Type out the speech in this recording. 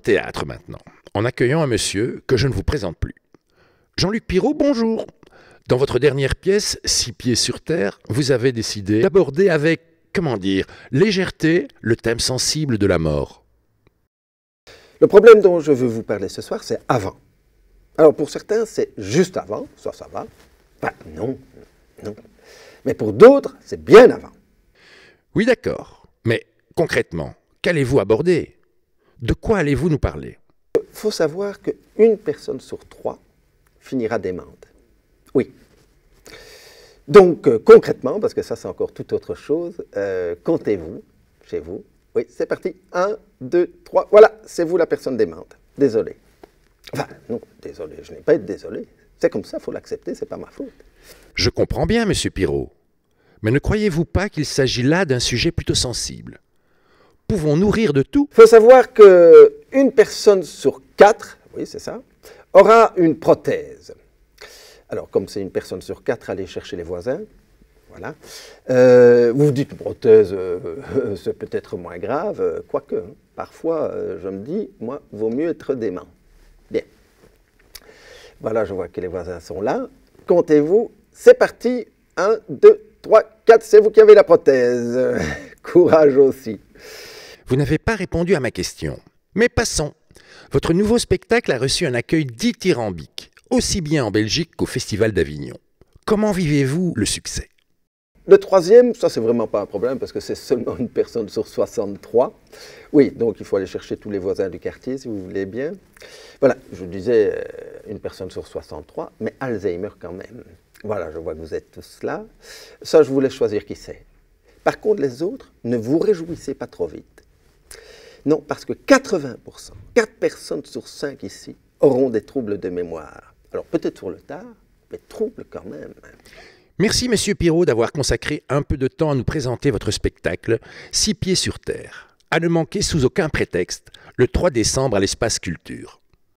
théâtre maintenant, en accueillant un monsieur que je ne vous présente plus. Jean-Luc Pirot, bonjour. Dans votre dernière pièce, Six pieds sur terre, vous avez décidé d'aborder avec, comment dire, légèreté le thème sensible de la mort. Le problème dont je veux vous parler ce soir, c'est avant. Alors pour certains, c'est juste avant, ça, ça va. Enfin non, non. Mais pour d'autres, c'est bien avant. Oui, d'accord. Mais concrètement, qu'allez-vous aborder de quoi allez-vous nous parler Il faut savoir qu'une personne sur trois finira démente. Oui. Donc, euh, concrètement, parce que ça, c'est encore toute autre chose, euh, comptez-vous chez vous. Oui, c'est parti. Un, deux, trois. Voilà, c'est vous la personne démente. Désolé. Enfin, non, désolé, je n'ai pas été désolé. C'est comme ça, il faut l'accepter, c'est pas ma faute. Je comprends bien, monsieur Pirot. Mais ne croyez-vous pas qu'il s'agit là d'un sujet plutôt sensible pouvons nourrir de tout. Il faut savoir que une personne sur quatre, oui c'est ça, aura une prothèse. Alors comme c'est une personne sur quatre, allez chercher les voisins. Voilà. Euh, vous dites prothèse, euh, euh, c'est peut-être moins grave, euh, quoique hein. parfois je me dis, moi, vaut mieux être dément. Bien. Voilà, je vois que les voisins sont là. Comptez-vous, c'est parti. 1, 2, 3, 4, c'est vous qui avez la prothèse. Courage aussi. Vous n'avez pas répondu à ma question. Mais passons. Votre nouveau spectacle a reçu un accueil dithyrambique, aussi bien en Belgique qu'au Festival d'Avignon. Comment vivez-vous le succès le troisième, ça c'est vraiment pas un problème parce que c'est seulement une personne sur 63. Oui, donc il faut aller chercher tous les voisins du quartier si vous voulez bien. Voilà, je disais euh, une personne sur 63, mais Alzheimer quand même. Voilà, je vois que vous êtes tous là. Ça, je voulais choisir qui c'est. Par contre, les autres, ne vous réjouissez pas trop vite. Non, parce que 80%, 4 personnes sur 5 ici, auront des troubles de mémoire. Alors peut-être pour le tard, mais troubles quand même. Merci, Monsieur Pirot, d'avoir consacré un peu de temps à nous présenter votre spectacle Six pieds sur terre, à ne manquer sous aucun prétexte, le 3 décembre à l'espace culture.